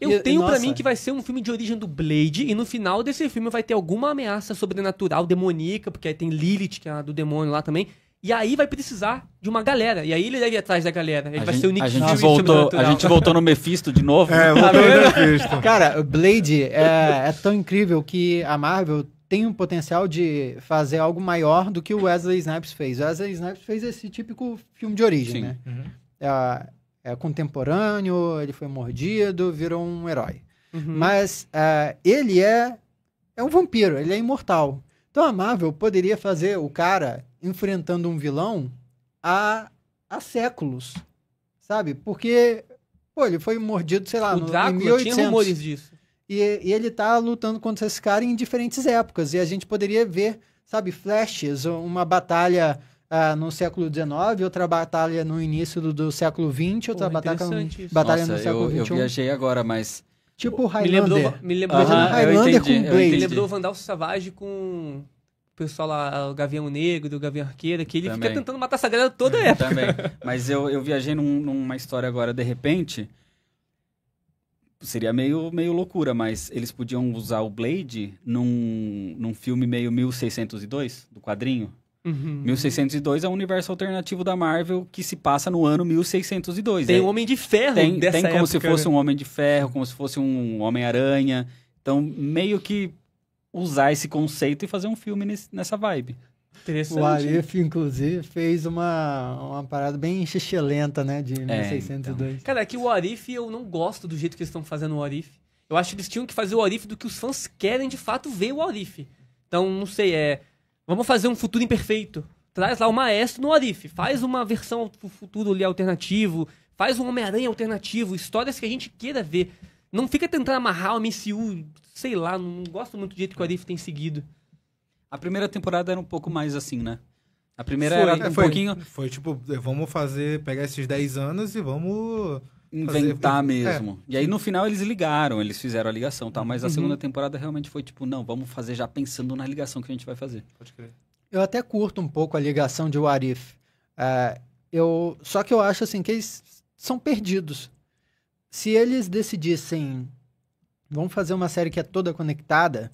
Eu tenho para mim que vai ser um filme de origem do Blade e no final desse filme vai ter alguma ameaça sobrenatural, demoníaca, porque aí tem Lilith, que é a do demônio lá também. E aí vai precisar de uma galera. E aí ele deve ir atrás da galera. Ele a vai gente, ser o Nick a gente voltou A gente voltou no Mephisto de novo. É, né? voltou tá no Mephisto. Cara, Blade é, é tão incrível que a Marvel tem um potencial de fazer algo maior do que o Wesley Snipes fez. O Wesley Snipes fez esse típico filme de origem, Sim. né? Uhum. É, é, contemporâneo, ele foi mordido, virou um herói. Uhum. Mas é, ele é, é um vampiro, ele é imortal. Então a Marvel poderia fazer o cara enfrentando um vilão há, há séculos, sabe? Porque, pô, ele foi mordido, sei lá, o no, Drácula, em 1800. tinha rumores disso. E, e ele tá lutando contra esse cara em diferentes épocas. E a gente poderia ver, sabe, flashes, uma batalha ah, no século XIX, outra batalha no início do, do século XX, outra Pô, batalha, no, batalha Nossa, no século XXI. Eu, eu viajei agora, mas... Tipo Highlander. Me lembrou, me lembrou, Highlander entendi, com Blade. Me lembrou Vandal Savage com o pessoal lá, o Gavião Negro, o Gavião Arqueiro, que ele Também. fica tentando matar essa galera toda a é, época. Também. Mas eu, eu viajei num, numa história agora, de repente, seria meio, meio loucura, mas eles podiam usar o Blade num, num filme meio 1602, do quadrinho. Uhum. 1602 é um universo alternativo da Marvel que se passa no ano 1602. Tem é, um Homem de Ferro Tem, tem como época, se fosse né? um Homem de Ferro, como se fosse um Homem-Aranha. Então, meio que usar esse conceito e fazer um filme nesse, nessa vibe. Interessante. O Arif, inclusive, fez uma, uma parada bem xixelenta, né? De é, 1602. Então. Cara, é que o Arif, eu não gosto do jeito que eles estão fazendo o Arif. Eu acho que eles tinham que fazer o Arif do que os fãs querem de fato ver o Arif. Então, não sei, é Vamos fazer um futuro imperfeito. Traz lá o maestro no Arif. Faz uma versão do futuro ali alternativo. Faz um Homem-Aranha alternativo. Histórias que a gente queira ver. Não fica tentando amarrar o MCU, sei lá, não gosto muito do jeito que o Arif tem seguido. A primeira temporada era um pouco mais assim, né? A primeira foi, era um é, foi, pouquinho. Foi tipo, vamos fazer, pegar esses 10 anos e vamos inventar fazer... É. mesmo. É. E aí no final eles ligaram, eles fizeram a ligação, tá? Mas a uhum. segunda temporada realmente foi tipo, não, vamos fazer já pensando na ligação que a gente vai fazer. Pode crer. Eu até curto um pouco a ligação de Warif. É, eu só que eu acho assim que eles são perdidos. Se eles decidissem, vamos fazer uma série que é toda conectada,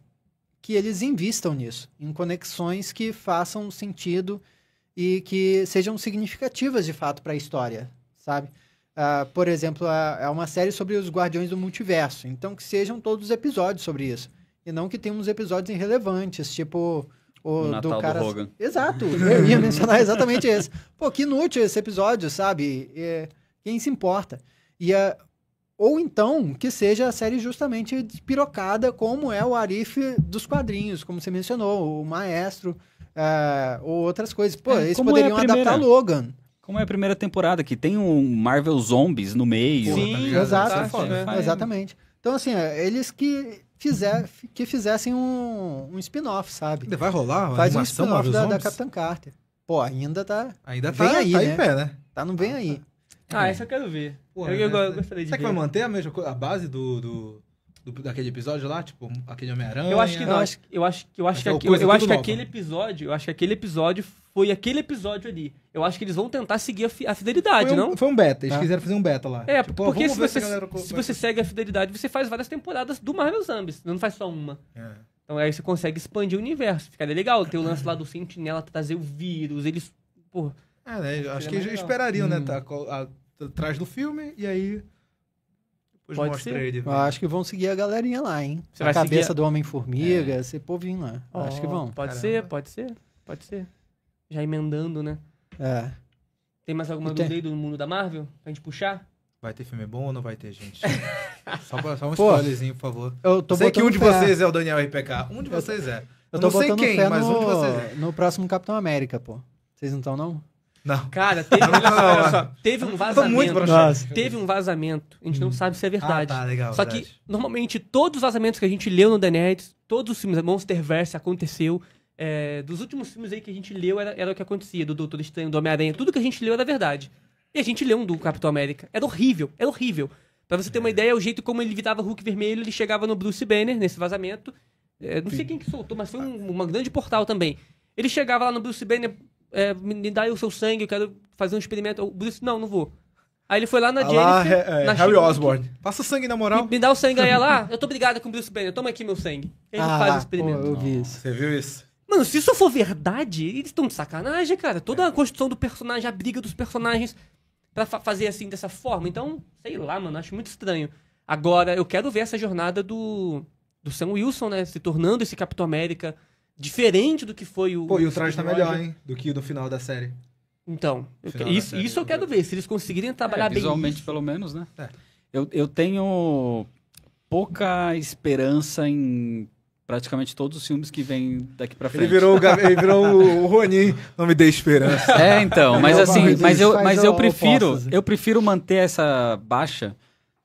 que eles invistam nisso, em conexões que façam sentido e que sejam significativas de fato para a história, sabe? Uh, por exemplo, é uma série sobre os Guardiões do Multiverso. Então, que sejam todos os episódios sobre isso. E não que tenhamos episódios irrelevantes, tipo o, o Natal do cara. Do Exato, eu ia mencionar exatamente esse. Pô, que inútil esse episódio, sabe? quem se importa? E, uh, ou então que seja a série justamente despirocada, como é o Arif dos quadrinhos, como você mencionou, o Maestro, uh, ou outras coisas. Pô, é, eles é poderiam é adaptar Logan. Como é a primeira temporada, que tem um Marvel Zombies no meio. Sim, tá exato, é tá né? né? exatamente. Então, assim, é, eles que, fizer, que fizessem um, um spin-off, sabe? Vai rolar? Faz um spin-off da, da Carter. Pô, ainda tá. Ainda tá, aí, tá né? em pé, né? Tá não vem ah, aí. Tá. Ah, é. essa eu quero ver. eu, né? eu, gostaria de Será ver. que vai manter a mesma coisa, a base do, do, do, daquele episódio lá, tipo, aquele Homem-Aranha. Eu acho que não, eu acho, eu acho, eu acho que, eu, é eu acho que aquele episódio, eu acho que aquele episódio foi aquele episódio ali. Eu acho que eles vão tentar seguir a, fi, a fidelidade, foi um, não? Foi um beta, eles tá. quiseram fazer um beta lá. É, tipo, porque se, você, galera... se você segue a fidelidade, você faz várias temporadas do Marvel Zombies, não faz só uma. É. Então aí você consegue expandir o universo, ficaria legal. ter o lance lá do Sentinela trazer o vírus, eles, pô... É, né? Acho que eles esperariam, né, hum. né? Tá, atrás do filme, e aí Pode mostra ser. ele. Acho que vão seguir a galerinha lá, hein? Você a cabeça seguir... do Homem-Formiga, é. esse povinho lá. Oh, acho que vão. Pode Caramba. ser, pode ser, pode ser. Já emendando, né? É. Tem mais alguma dúvida aí do mundo da Marvel? Pra gente puxar? Vai ter filme bom ou não vai ter, gente? só, só um Pô, spoilerzinho, por favor. Eu tô sei que um de fé. vocês é o Daniel RPK. Um de vocês é. Eu, eu não sei quem, mas um de vocês é. No próximo Capitão América, pô. Vocês não estão, não? Não. Cara, teve, não, não, só, teve um vazamento. Teve um vazamento. A gente hum. não sabe se é verdade. Ah, tá, legal, só verdade. que, normalmente, todos os vazamentos que a gente leu no The Nerds, todos os filmes, Monsterverse aconteceu. É, dos últimos filmes aí que a gente leu era, era o que acontecia, do Doutor Estranho, do Homem-Aranha, tudo que a gente leu era verdade. E a gente leu um do Capitão América. Era horrível, era horrível. Pra você ter uma é. ideia, o jeito como ele evitava Hulk vermelho, ele chegava no Bruce Banner, nesse vazamento. É, não sei quem que soltou, mas foi um, uma grande portal também. Ele chegava lá no Bruce Banner, é, me dá o seu sangue, eu quero fazer um experimento. O Bruce, não, não vou. Aí ele foi lá na Jennifer. Ah, é, na Harry Osborne. Passa sangue na moral. Me, me dá o sangue aí lá. Ah, eu tô brigada com o Bruce Banner. Toma aqui meu sangue. Ele ah, faz o experimento. Pô, eu vi isso. Você viu isso? Mano, se isso for verdade, eles estão de sacanagem, cara. Toda a construção do personagem, a briga dos personagens para fa fazer assim dessa forma. Então, sei lá, mano, acho muito estranho. Agora, eu quero ver essa jornada do, do Sam Wilson, né? Se tornando esse Capitão América Diferente do que foi o. Pô, e o traje tá melhor, hein? Do que do final da série. Então, isso, série, isso eu quero ver. Se eles conseguirem trabalhar é, bem. Visualmente, isso. pelo menos, né? É. Eu, eu tenho pouca esperança em praticamente todos os filmes que vêm daqui para frente. Ele virou, o, ele virou o, Ronin, não me dê esperança. É, então, mas assim, mas eu, mas eu prefiro, eu prefiro manter essa baixa,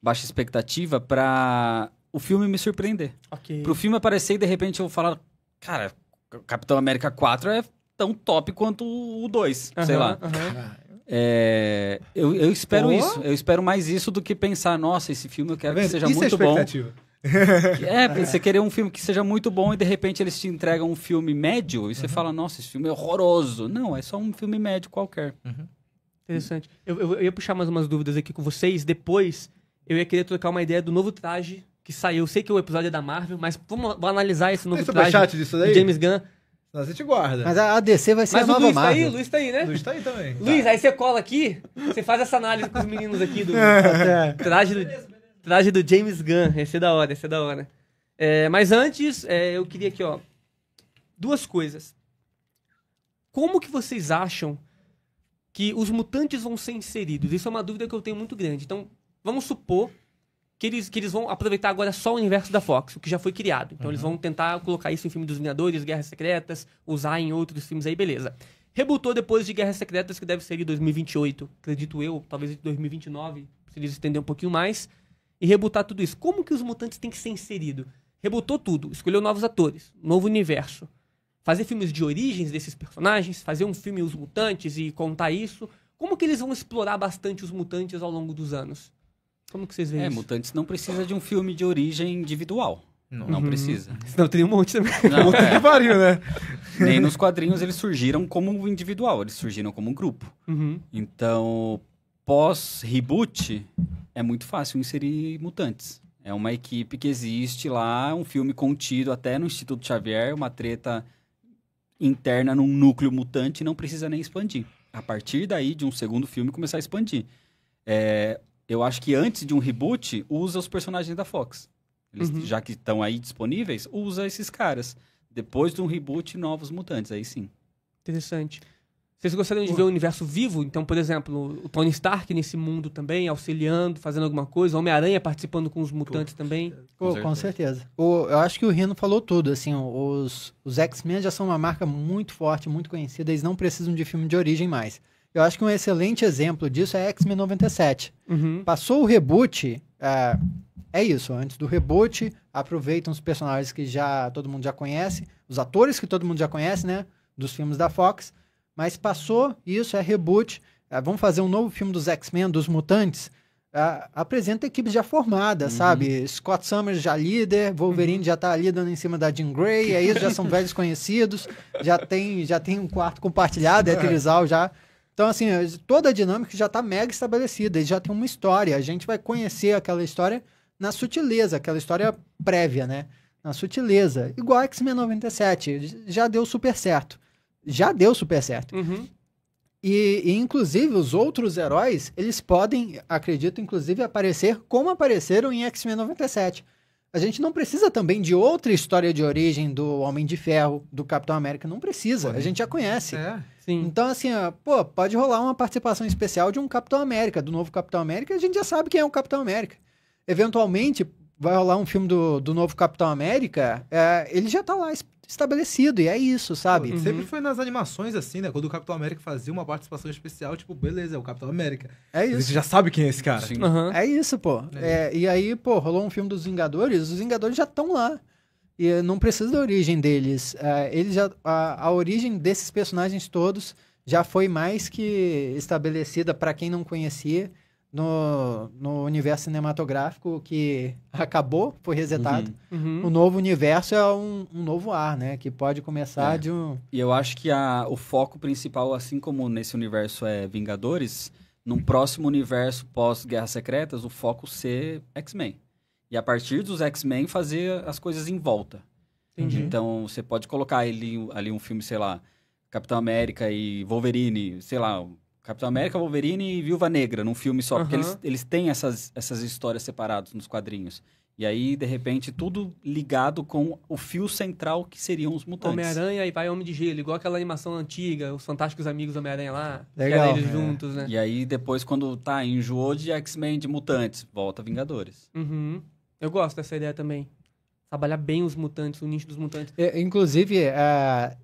baixa expectativa para o filme me surpreender. Okay. Para o filme aparecer e de repente eu falar, cara, Capitão América 4 é tão top quanto o 2, sei lá. É, eu, eu, espero Pô? isso. Eu espero mais isso do que pensar, nossa, esse filme eu quero tá que seja isso é muito é bom. é, você querer um filme que seja muito bom e de repente eles te entregam um filme médio e você uhum. fala, nossa, esse filme é horroroso. Não, é só um filme médio qualquer. Uhum. Interessante. Eu, eu, eu, ia puxar mais umas dúvidas aqui com vocês. Depois, eu ia querer trocar uma ideia do novo traje que saiu. Sei que o episódio é da Marvel, mas vamos, vamos analisar esse novo Tem episódio disso daí? de James Gunn. a gente guarda. Mas a DC vai ser mas a nova Luiz Marvel. Mas o Luiz tá aí, Luiz tá aí, né? Luiz tá aí também. Luiz, tá. aí você cola aqui, você faz essa análise com os meninos aqui do, é. traje, do traje do James Gunn. Esse é da hora, esse é da hora. É, mas antes, é, eu queria aqui, ó, duas coisas. Como que vocês acham que os mutantes vão ser inseridos? Isso é uma dúvida que eu tenho muito grande. Então, vamos supor que eles, que eles vão aproveitar agora só o universo da Fox, o que já foi criado. Então uhum. eles vão tentar colocar isso em filme dos Vingadores, Guerras Secretas, usar em outros filmes aí, beleza. Rebutou depois de Guerras Secretas, que deve ser em 2028, acredito eu, talvez em 2029, se eles estender um pouquinho mais. E rebutar tudo isso. Como que os mutantes têm que ser inseridos? Rebutou tudo, escolheu novos atores, novo universo. Fazer filmes de origens desses personagens, fazer um filme Os Mutantes e contar isso. Como que eles vão explorar bastante os mutantes ao longo dos anos? Como que vocês veem é, isso? Mutantes não precisa de um filme de origem individual. Não, não uhum. precisa. Não, tem um monte também. Não, monte é. pariu, né? Nem nos quadrinhos eles surgiram como individual, eles surgiram como um grupo. Uhum. Então, pós-reboot, é muito fácil inserir mutantes. É uma equipe que existe lá, um filme contido até no Instituto Xavier, uma treta interna num núcleo mutante, não precisa nem expandir. A partir daí, de um segundo filme, começar a expandir. É, eu acho que antes de um reboot, usa os personagens da Fox. Eles, uhum. Já que estão aí disponíveis, usa esses caras. Depois de um reboot, novos mutantes, aí sim. Interessante. Vocês gostariam de ver o universo vivo? Então, por exemplo, o Tony Stark nesse mundo também, auxiliando, fazendo alguma coisa, Homem-Aranha participando com os mutantes com também. Com, com certeza. O, eu acho que o Rino falou tudo, assim, os, os X-Men já são uma marca muito forte, muito conhecida, eles não precisam de filme de origem mais. Eu acho que um excelente exemplo disso é X-Men 97. Uhum. Passou o reboot, é, é, isso, antes do reboot, aproveitam os personagens que já todo mundo já conhece, os atores que todo mundo já conhece, né, dos filmes da Fox, mas passou isso, é reboot, é, vamos fazer um novo filme dos X-Men, dos Mutantes, é, apresenta equipes já formadas, uhum. sabe? Scott Summers já líder, Wolverine uhum. já tá ali dando em cima da Jean Grey, é isso, já são velhos conhecidos, já tem, já tem um quarto compartilhado, é Trisal já... Então, assim, toda a dinâmica já está mega estabelecida, já tem uma história. A gente vai conhecer aquela história na sutileza, aquela história prévia, né? Na sutileza. Igual a X-Men 97, já deu super certo. Já deu super certo. Uhum. E, e, inclusive, os outros heróis, eles podem, acredito, inclusive, aparecer como apareceram em X-Men 97. A gente não precisa também de outra história de origem do Homem de Ferro, do Capitão América. Não precisa. A gente já conhece. É, então, assim, ó, pô, pode rolar uma participação especial de um Capitão América, do novo Capitão América. A gente já sabe quem é o Capitão América. Eventualmente, vai rolar um filme do, do novo Capitão América, é, ele já tá lá estabelecido, e é isso, sabe? Pô, sempre uhum. foi nas animações assim, né? Quando o Capitão América fazia uma participação especial, tipo, beleza, é o Capitão América. É isso. Você já sabe quem é esse cara. Uhum. É isso, pô. É. É, e aí, pô, rolou um filme dos Vingadores, os Vingadores já estão lá. E eh, não precisa da origem deles. Uh, é, eles já, a, a origem desses personagens todos já foi mais que estabelecida para quem não conhecia no, no universo cinematográfico que acabou, foi resetado. Uhum. Uhum. O novo universo é um, um, novo ar, né? Que pode começar é. de um. E eu acho que a, o foco principal, assim como nesse universo é Vingadores, num próximo universo pós-Guerras Secretas, o foco ser X-Men. E a partir dos X-Men fazer as coisas em volta. Entendi. Então você pode colocar ali, ali um filme, sei lá, Capitão América e Wolverine, sei lá, Capitão América, Wolverine e Viúva Negra num filme só, uhum. porque eles, eles têm essas, essas histórias separadas nos quadrinhos. E aí, de repente, tudo ligado com o fio central que seriam os mutantes. Homem-Aranha e vai Homem de Gelo, igual aquela animação antiga, os Fantásticos Amigos Homem-Aranha lá. É Legal. eles é. juntos, né? E aí, depois, quando tá, enjoou de X-Men, de mutantes, volta Vingadores. Uhum. Eu gosto dessa ideia também. Trabalhar bem os mutantes, o nicho dos mutantes. É, inclusive, uh,